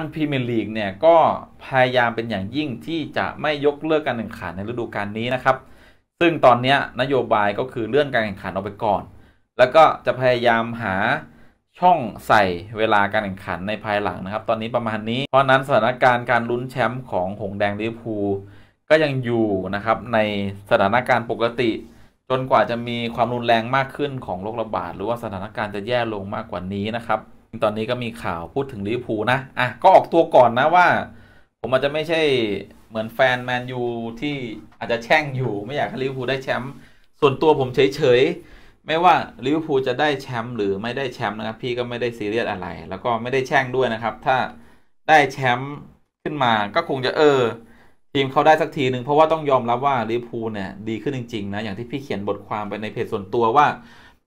ทางพรีเมียร์ลีกเนี่ยก็ พยายามเป็นอย่างยิ่งที่จะไม่ยกเลิกการแข่งขันในฤดูกาลนี้นะครับ ซึ่งตอนนี้นโยบายก็คือ เลื่อนการแข่งขันออกไปก่อน แล้วก็จะพยายามหาช่องใส่เวลาการแข่งขันในภายหลังนะครับ ตอนนี้ประมาณนี้เพราะนั้นสถานการณ์การลุ้นแชมป์ของหงแดงลิเวอร์พูลก็ยังอยู่นะครับ ในสถานการณ์ปกติ จนกว่าจะมีความรุนแรงมากขึ้นของโรคระบาดหรือว่าสถานการณ์จะแย่ลงมากกว่านี้นะครับตอนนี้ก็มีข่าวพูดถึงลิเวอร์พูลนะ อ่ะก็ออกตัวก่อนนะว่า ผม อาจจะไม่ใช่เหมือน แฟน แมนยูที่อาจจะแช่งอยู่ ไม่อยากให้ลิเวอร์พูลได้แชมป์ส่วนตัวผมเฉยๆไม่ว่าลิเวอร์พูลจะได้แชมป์หรือไม่ได้แชมป์นะครับ พี่ก็ไม่ได้ซีเรียสอะไร แล้วก็ไม่ได้แช่งด้วยนะครับถ้าได้แชมป์ขึ้นมาก็คงจะเออ ทีมเขาได้สักทีหนึ่งเพราะว่าต้องยอมรับว่าลิเวอร์พูลเนี่ยดีขึ้นจริง ๆ นะอย่างที่พี่เขียนบทความไปในเพจส่วนตัวว่า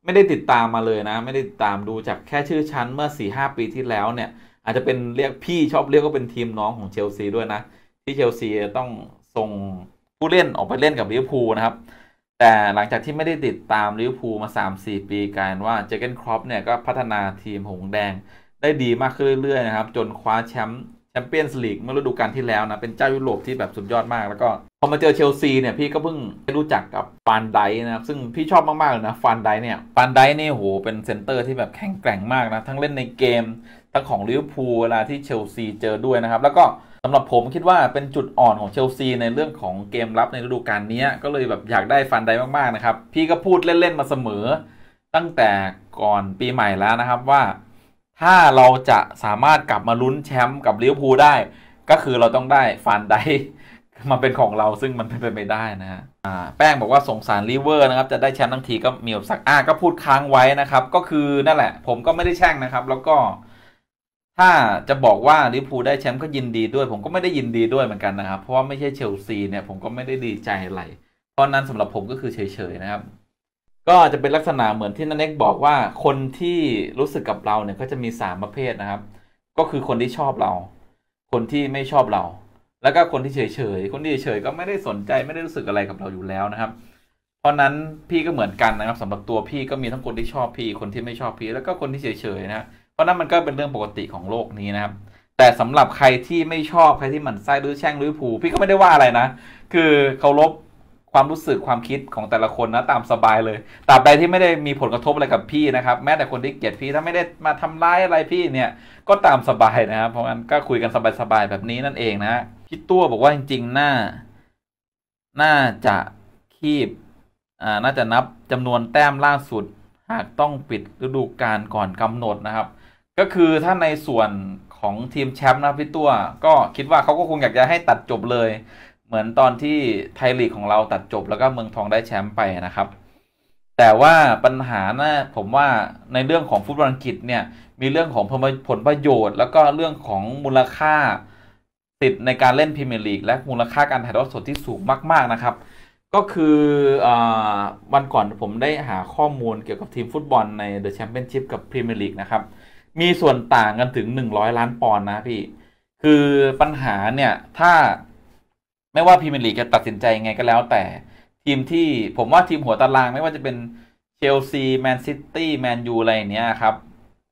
ไม่ได้ติดตามมาเลยนะ ไม่ได้ติดตามดูจากแค่ชื่อชั้นเมื่อสี่ห้าปีที่แล้วเนี่ย อาจจะเป็นเรียกพี่ชอบเรียกก็เป็นทีมน้องของเชลซีด้วยนะ ที่เชลซีต้องส่งผู้เล่นออกไปเล่นกับลิเวอร์พูลนะครับ แต่หลังจากที่ไม่ได้ติดตามลิเวอร์พูลมา3-4ปีกลายว่าเจเกนครอปเนี่ยก็พัฒนาทีมหงแดง ได้ดีมากขึ้นเรื่อยๆนะครับ จนคว้าแชมป์แชมเปี้ยนส์ลีกเมื่อฤดูกาลที่แล้วนะ เป็นเจ้ายุโรปที่แบบสุดยอดมากแล้วก็พอมาเจอเชลซีเนี่ย พี่ก็เพิ่งได้รู้จักกับฟานไดนะครับซึ่งพี่ชอบมากๆเลยนะฟานไดเนี่ยฟานไดเนี่ยโหเป็นเซนเตอร์ที่แบบแข็งแกร่งมาก นะ ทั้งเล่นในเกมทั้งของลิเวอร์พูลเวลาที่เชลซีเจอด้วยนะครับ แล้วก็สำหรับผมคิดว่าเป็นจุดอ่อนของเชลซีในเรื่องของเกมรับในฤดูกาลนี้ก็เลยแบบอยากได้ฟานไดมากๆนะครับพี่ก็พูดเล่นๆมาเสมอ ตั้งแต่ก่อนปีใหม่แล้วนะครับว่าถ้าเราจะสามารถกลับมาลุ้นแชมป์กับลิเวอร์พูลได้ ก็คือเราต้องได้ฟันไดมาเป็นของเราซึ่งมันเป็นไปไม่ได้นะฮะแป้งบอกว่าสงสารลิเวอร์นะครับ จะได้แชมป์ทั้งทีก็มีอบสักอ่าก็พูดค้างไว้นะครับก็คือนั่นแหละผมก็ไม่ได้แช่งนะครับ แล้วก็ถ้าจะบอกว่าลิเวอร์พูลได้แชมป์ก็ยินดีด้วย ผมก็ไม่ได้ยินดีด้วยเหมือนกันนะครับ เพราะว่าไม่ใช่เชลซีเนี่ยผมก็ไม่ได้ดีใจอะไรเพราะนั้นสำหรับผมก็คือเฉยๆนะครับก็จะเป็นลักษณะเหมือนที่นันเน็กบอกว่า คนที่รู้สึกกับเราเนี่ยก็จะมีสามประเภทนะครับ ก็คือคนที่ชอบเรา คนที่ไม่ชอบเรา แล้วก็คนที่เฉยเฉยคนที่เฉยก็ไม่ได้สนใจไม่ได้รู้สึกอะไรกับเราอยู่แล้วนะครับ เพราะนั้นพี่ก็เหมือนกันนะครับ สำหรับตัวพี่ก็มีทั้งคนที่ชอบพี่ คนที่ไม่ชอบพี่ แล้วก็คนที่เฉยเฉยนะ เพราะนั้นมันก็เป็นเรื่องปกติของโลกนี้นะครับ แต่สำหรับใครที่ไม่ชอบใครที่หมั่นไส้หรือแช่งหรือผูพี่ก็ไม่ได้ว่าอะไรนะ คือเคารพความ รู้สึกความคิดของแต่ละคนนะตามสบายเลย ตราบใดที่ไม่ได้มีผลกระทบอะไรกับพี่ นะครับ แม้แต่คน ที่เกลียดพี่ถ้าไม่ได้มาทำร้ายอะไรพี่เนี่ย ก็ตามสบายนะครับ เพราะงั้น ก็คุยกันสบายๆแบบนี้นั่นเองนะพี่ตัวบอกว่าจริงๆน่าน่า จะคีบอ่าน่าจะนับ จำนวนแต้มล่าสุด หากต้องปิดฤดูกาลก่อนกำหนดนะครับ ก็คือถ้าในส่วนของทีมแชมป์นะพี่ตัวก็คิดว่าเขาก็คงอยากจะให้ตัดจบเลยเหมือนตอนที่ไทยลีกของเราตัดจบ แล้วก็เมืองทองได้แชมป์ไปนะครับ แต่ว่าปัญหานะผมว่าในเรื่องของฟุตบอลอังกฤษเนี่ย มีเรื่องของผลประโยชน์ แล้วก็เรื่องของมูลค่าติดในการเล่นพรีเมียร์ลีกและมูลค่าการถ่ายทอดสดที่สูงมากๆนะครับ ก็คืออวัน ก่อนผมได้หาข้อมูลเกี่ยวกับทีมฟุตบอล ในเดอะแชมเปี้ยนชิพกับพรีเมียร์ลีกนะครับมีส่วนต่างกันถึง 100 ล้านปอนด์นะพี่คือปัญหาเนี่ยถ้าไม่ว่าพรีเมียร์ลีก จะ ตัดสินใจยังไงก็แล้วแต่ทีมที่ผมว่าทีมหัวตารางไม่ว่าจะเป็น เชลซี แมนซิตี้ แมนยู อะไรเนี้ย ครับ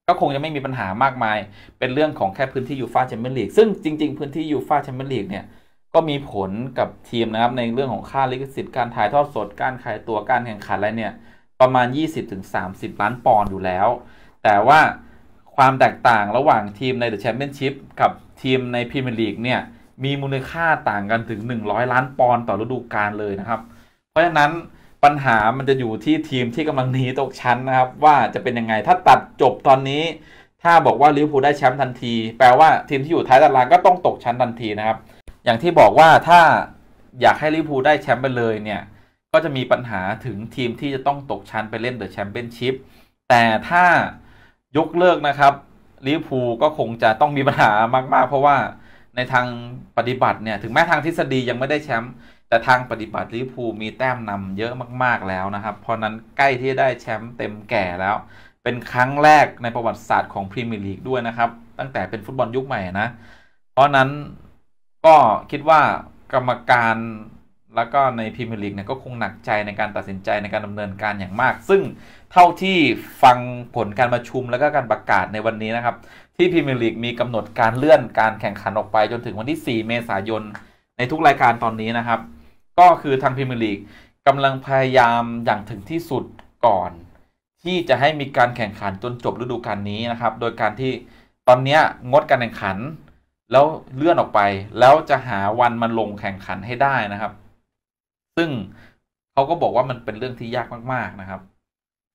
ก็คงจะไม่มีปัญหามากมายเป็นเรื่องของแค่พื้นที่ยูฟาแชมเปี้ยนลีก ซึ่งจริง ๆ พื้นที่ยูฟาแชมเปี้ยนลีก เนี่ย ก็มีผลกับทีมนะครับในเรื่องของค่าลิขสิทธิ์การถ่ายทอดสดการขายตัวการแข่งขันอะไรเนี่ยประมาณ 20-30 ล้านปอนด์อยู่แล้ว แต่ว่าความแตกต่างระหว่างทีมในเดอะแชมเปี้ยนชิพกับทีมในพรีเมียร์ลีกเนี่ยมีมูลค่าต่างกันถึง 100 ล้านปอนด์ต่อฤดูกาลเลยนะครับ เพราะฉะนั้นปัญหามันจะอยู่ที่ทีมที่กำลังหนีตกชั้นนะครับ ว่าจะเป็นยังไง ถ้าตัดจบตอนนี้ ถ้าบอกว่าลิเวอร์พูลได้แชมป์ทันทีแปลว่าทีมที่อยู่ ท้ายตารางก็ต้องตกชั้นทันทีนะครับอย่างที่บอกว่าถ้าอยากให้ลิเวอร์พูลได้แชมป์ไปเลยเนี่ยก็จะมีปัญหาถึงทีมที่จะต้องตกชั้นไปเล่นเดอะแชมเปี้ยนชิพแต่ถ้า ยกเลิกนะครับลิเวอร์พูลก็คงจะต้องมีปัญหามากๆ เพราะว่าในทางปฏิบัติเนี่ยถึงแม้ทางทฤษฎียังไม่ได้แชมป์แต่ทางปฏิบัติลิเวอร์พูลมีแต้มนำเยอะมากๆแล้วนะครับ เพราะนั้นใกล้ที่ได้แชมป์เต็มแก่แล้ว เป็นครั้งแรกในประวัติศาสตร์ของพรีเมียร์ลีกด้วยนะครับ ตั้งแต่เป็นฟุตบอลยุคใหม่นะ เพราะนั้นก็คิดว่ากรรมการแล้วก็ในพรีเมียร์ลีกเนี่ยก็คงหนักใจในการตัดสินใจในการดำเนินการอย่างมากซึ่งเท่าที่ฟังผลการประชุมแล้วก็การประกาศในวันนี้นะครับ ที่พรีเมียร์ลีกมีกำหนดการเลื่อนการแข่งขันออกไป จนถึงวันที่ 4 เมษายนในทุกรายการตอนนี้นะครับ ก็คือทางพรีเมียร์ลีกกำลังพยายามอย่างถึงที่สุดก่อนที่จะให้มีการแข่งขันจนจบฤดูกาลนี้นะครับ โดยการที่ตอนนี้งดการแข่งขัน แล้วเลื่อนออกไปแล้วจะหาวัน มาลงแข่งขันให้ได้นะครับซึ่งเขาก็บอกว่ามันเป็นเรื่องที่ ยากมากๆนะครับ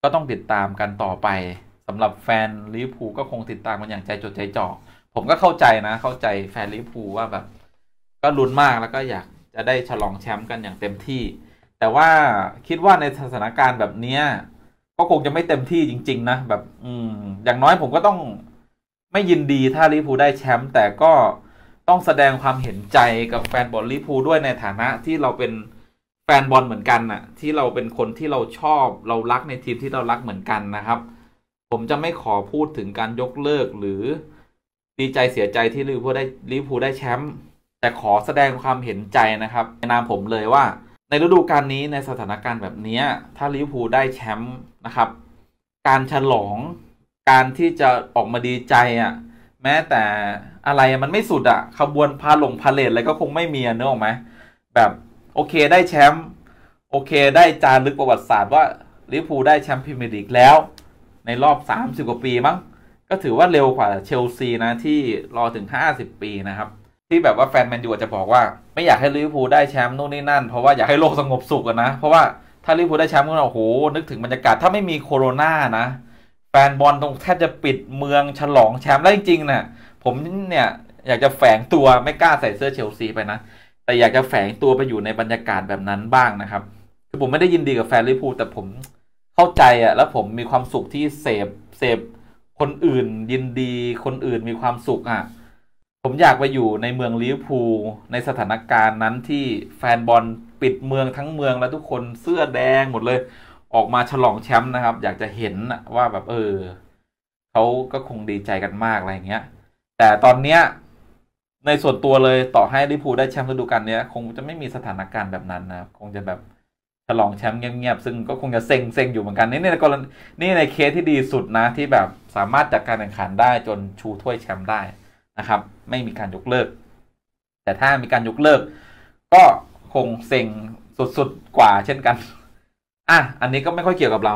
ก็ต้องติดตามกันต่อไปสำหรับแฟน ลิเวอร์พูลก็คงติดตามมัน อย่างใจจดใจจ่อ ผมก็เข้าใจนะ เข้าใจแฟน ลิเวอร์พูลว่าแบบ ก็ลุ้นมากแล้วก็อยากจะได้ฉลองแชมป์กันอย่างเต็มที่ แต่ว่าคิดว่าในสถานการณ์แบบเนี้ย ก็คงจะไม่เต็มที่จริง ๆนะแบบ อืม อย่างน้อยผมก็ต้องไม่ยินดีถ้าลิพูได้แชมป์แต่ก็ต้องแสดงความเห็นใจกับแฟนบอลลิพูด้วยในฐานะที่เราเป็นแฟนบอลเหมือนกันน่ะ ที่เราเป็นคนที่เราชอบเรารักในทีมที่เรารักเหมือนกันนะครับ ผมจะไม่ขอพูดถึงการยกเลิกหรือดีใจเสียใจที่ลิเวอร์พูลได้ลิเวอร์พูลได้ แชมป์แต่ขอแสดงความเห็นใจนะครับในนามผมเลยว่า ในฤดูกาลนี้ในสถานการณ์แบบนี้ ถ้าลิเวอร์พูลได้แชมป์นะครับ การฉลองการที่จะออกมาดีใจอ่ะแม้แต่อะไรมันไม่สุดอ่ะขบวนพาหลงพาเลทอะไรก็คงไม่มีเนอะหรอกไหมแบบโอเค ได้แชมป์โอเคได้จารึกประวัติศาสตร์ว่าลิเวอร์พูลได้แชมป์พรีเมียร์ลีกแล้วในรอบ 30 กว่า ปีมั้ง ก็ถือว่าเร็วกว่าเชลซี นะที่รอถึง 50 ปี นะ ครับ ที่แบบว่าแฟนแมนยูจะบอกว่าไม่อยากให้ลิเวอร์พูลได้แชมป์นู่นนี่นั่น เพราะ ว่าอยาก ให้โลกสงบสุขนะเพราะว่าถ้าลิเวอร์พูลได้แชมป์ก็โอ้โหนึกถึงบรรยากาศถ้าไม่มีโคโรนานะแฟนบอลตรงแทบจะปิดเมืองฉลองแชมป์แล้วจริงๆนะ่ะผมเนี่ยอยากจะแฝงตัวไม่กล้าใส่เสื้อเชลซีไปนะแต่อยากจะแฝงตัวไปอยู่ในบรรยากาศแบบนั้นบ้างนะครับ คือผมไม่ได้ยินดีกับแฟนลิพูแต่ผมเข้าใจอะแล้วผมมีความสุขที่เสพเสพคนอื่น ยินดี คนอื่นมีความสุขอะผมอยากไปอยู่ในเมืองลิพูในสถานการณ์นั้นที่แฟนบอลปิดเมืองทั้งเมืองแล้วทุกคนเสื้อแดงหมดเลยออกมาฉลองแชมป์นะครับ อยากจะเห็นว่าแบบเออเขาก็คงดีใจกันมากอะไรอย่างเงี้ย แต่ตอนเนี้ยในส่วนตัวเลยต่อให้ลิพูได้แชมป์ฤดูกาลนี้คงจะไม่มีสถานการณ์แบบนั้นนะครับ คงจะแบบฉลองแชมป์เงียบๆซึ่ง ก็คงจะเซ็งเซ็งอยู่เหมือนกันนี่ในกรณีนี่ในเคสที่ดีสุดนะที่แบบสามารถจัดการแข่งขันได้จนชูถ้วยแชมป์ได้นะครับ ไม่มีการยกเลิกแต่ถ้ามีการยกเลิกก็คงเซ็งสุดๆกว่าเช่นกันอ่ะอันนี้ก็ไม่ค่อยเกี่ยวกับเรา